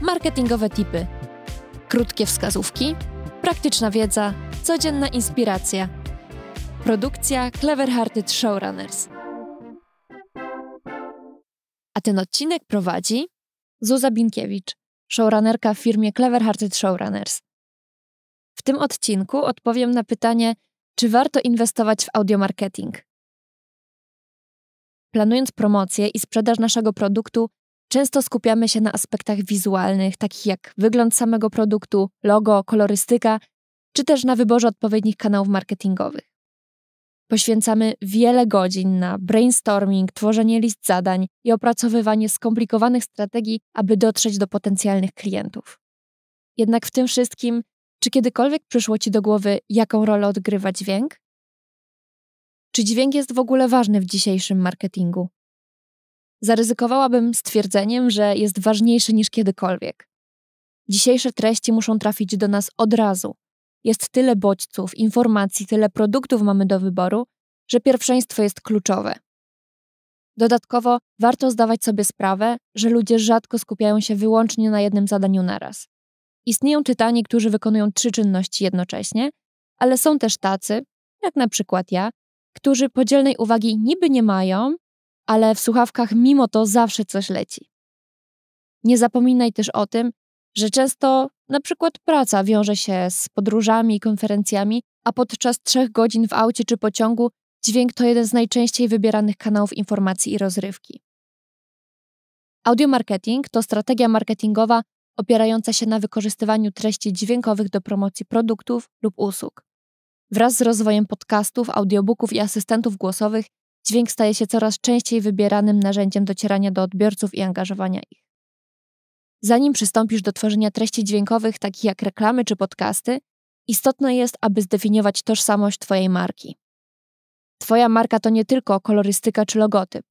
marketingowe tipy, krótkie wskazówki, praktyczna wiedza, codzienna inspiracja. Produkcja Clever Hearted Showrunners. A ten odcinek prowadzi Zuza Binkiewicz, showrunnerka w firmie Clever Hearted Showrunners. W tym odcinku odpowiem na pytanie, czy warto inwestować w audiomarketing. Planując promocję i sprzedaż naszego produktu, Często skupiamy się na aspektach wizualnych, takich jak wygląd samego produktu, logo, kolorystyka, czy też na wyborze odpowiednich kanałów marketingowych. Poświęcamy wiele godzin na brainstorming, tworzenie list zadań i opracowywanie skomplikowanych strategii, aby dotrzeć do potencjalnych klientów. Jednak w tym wszystkim, czy kiedykolwiek przyszło Ci do głowy, jaką rolę odgrywa dźwięk? Czy dźwięk jest w ogóle ważny w dzisiejszym marketingu? zaryzykowałabym stwierdzeniem, że jest ważniejszy niż kiedykolwiek. Dzisiejsze treści muszą trafić do nas od razu. Jest tyle bodźców, informacji, tyle produktów mamy do wyboru, że pierwszeństwo jest kluczowe. Dodatkowo warto zdawać sobie sprawę, że ludzie rzadko skupiają się wyłącznie na jednym zadaniu naraz. Istnieją czytani, którzy wykonują trzy czynności jednocześnie, ale są też tacy, jak na przykład ja, którzy podzielnej uwagi niby nie mają, ale w słuchawkach mimo to zawsze coś leci. Nie zapominaj też o tym, że często na przykład praca wiąże się z podróżami i konferencjami, a podczas trzech godzin w aucie czy pociągu dźwięk to jeden z najczęściej wybieranych kanałów informacji i rozrywki. Audiomarketing to strategia marketingowa opierająca się na wykorzystywaniu treści dźwiękowych do promocji produktów lub usług. Wraz z rozwojem podcastów, audiobooków i asystentów głosowych dźwięk staje się coraz częściej wybieranym narzędziem docierania do odbiorców i angażowania ich. Zanim przystąpisz do tworzenia treści dźwiękowych, takich jak reklamy czy podcasty, istotne jest, aby zdefiniować tożsamość Twojej marki. Twoja marka to nie tylko kolorystyka czy logotyp.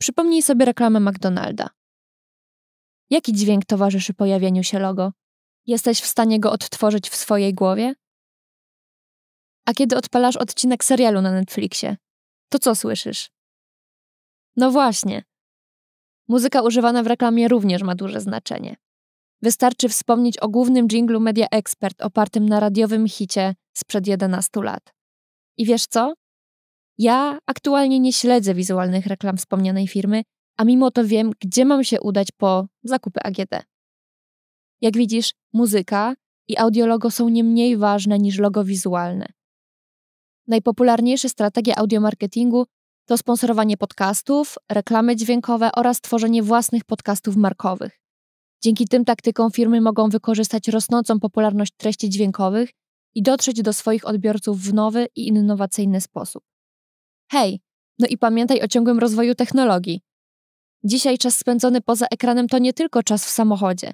Przypomnij sobie reklamę McDonalda. Jaki dźwięk towarzyszy pojawieniu się logo? Jesteś w stanie go odtworzyć w swojej głowie? A kiedy odpalasz odcinek serialu na Netflixie, to co słyszysz? No właśnie. Muzyka używana w reklamie również ma duże znaczenie. Wystarczy wspomnieć o głównym dżinglu Media Expert opartym na radiowym hicie sprzed 11 lat. I wiesz co? Ja aktualnie nie śledzę wizualnych reklam wspomnianej firmy, a mimo to wiem, gdzie mam się udać po zakupy AGD. Jak widzisz, muzyka i audiologo są nie mniej ważne niż logo wizualne. Najpopularniejsze strategie audiomarketingu to sponsorowanie podcastów, reklamy dźwiękowe oraz tworzenie własnych podcastów markowych. Dzięki tym taktykom firmy mogą wykorzystać rosnącą popularność treści dźwiękowych i dotrzeć do swoich odbiorców w nowy i innowacyjny sposób. Hej, no i pamiętaj o ciągłym rozwoju technologii. Dzisiaj czas spędzony poza ekranem to nie tylko czas w samochodzie.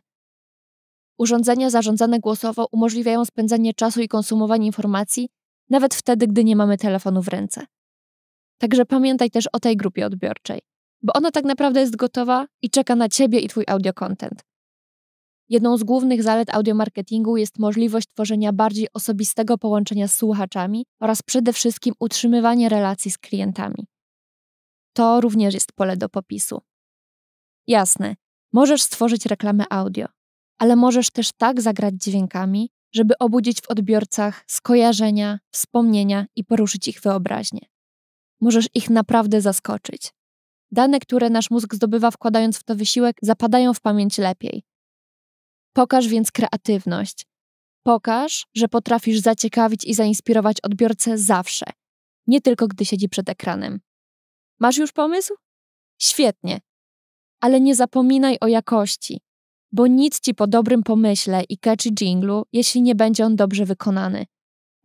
Urządzenia zarządzane głosowo umożliwiają spędzanie czasu i konsumowanie informacji nawet wtedy, gdy nie mamy telefonu w ręce. Także pamiętaj też o tej grupie odbiorczej, bo ona tak naprawdę jest gotowa i czeka na Ciebie i Twój audiokontent. Jedną z głównych zalet audiomarketingu jest możliwość tworzenia bardziej osobistego połączenia z słuchaczami oraz przede wszystkim utrzymywanie relacji z klientami. To również jest pole do popisu. Jasne, możesz stworzyć reklamę audio, ale możesz też tak zagrać dźwiękami, żeby obudzić w odbiorcach skojarzenia, wspomnienia i poruszyć ich wyobraźnię. Możesz ich naprawdę zaskoczyć. Dane, które nasz mózg zdobywa wkładając w to wysiłek, zapadają w pamięć lepiej. Pokaż więc kreatywność. Pokaż, że potrafisz zaciekawić i zainspirować odbiorcę zawsze, nie tylko gdy siedzi przed ekranem. Masz już pomysł? Świetnie. Ale nie zapominaj o jakości bo nic ci po dobrym pomyśle i catchy jinglu, jeśli nie będzie on dobrze wykonany.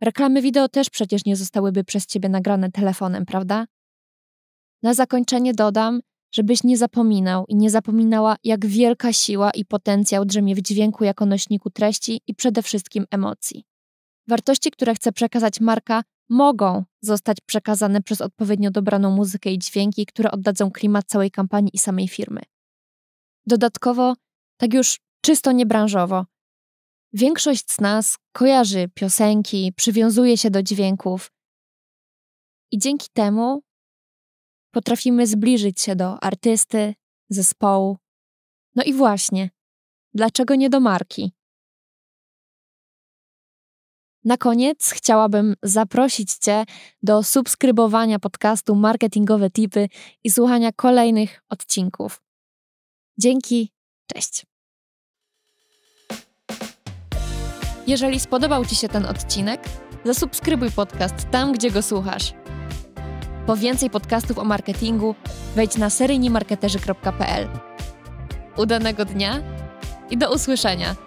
Reklamy wideo też przecież nie zostałyby przez ciebie nagrane telefonem, prawda? Na zakończenie dodam, żebyś nie zapominał i nie zapominała, jak wielka siła i potencjał drzemie w dźwięku jako nośniku treści i przede wszystkim emocji. Wartości, które chce przekazać marka, mogą zostać przekazane przez odpowiednio dobraną muzykę i dźwięki, które oddadzą klimat całej kampanii i samej firmy. Dodatkowo, tak już czysto niebranżowo. Większość z nas kojarzy piosenki, przywiązuje się do dźwięków i dzięki temu potrafimy zbliżyć się do artysty, zespołu. No i właśnie, dlaczego nie do marki? Na koniec chciałabym zaprosić Cię do subskrybowania podcastu Marketingowe Tipy i słuchania kolejnych odcinków. Dzięki Cześć! Jeżeli spodobał Ci się ten odcinek, zasubskrybuj podcast tam, gdzie go słuchasz. Po więcej podcastów o marketingu wejdź na seryjnimarketerzy.pl. Udanego dnia i do usłyszenia!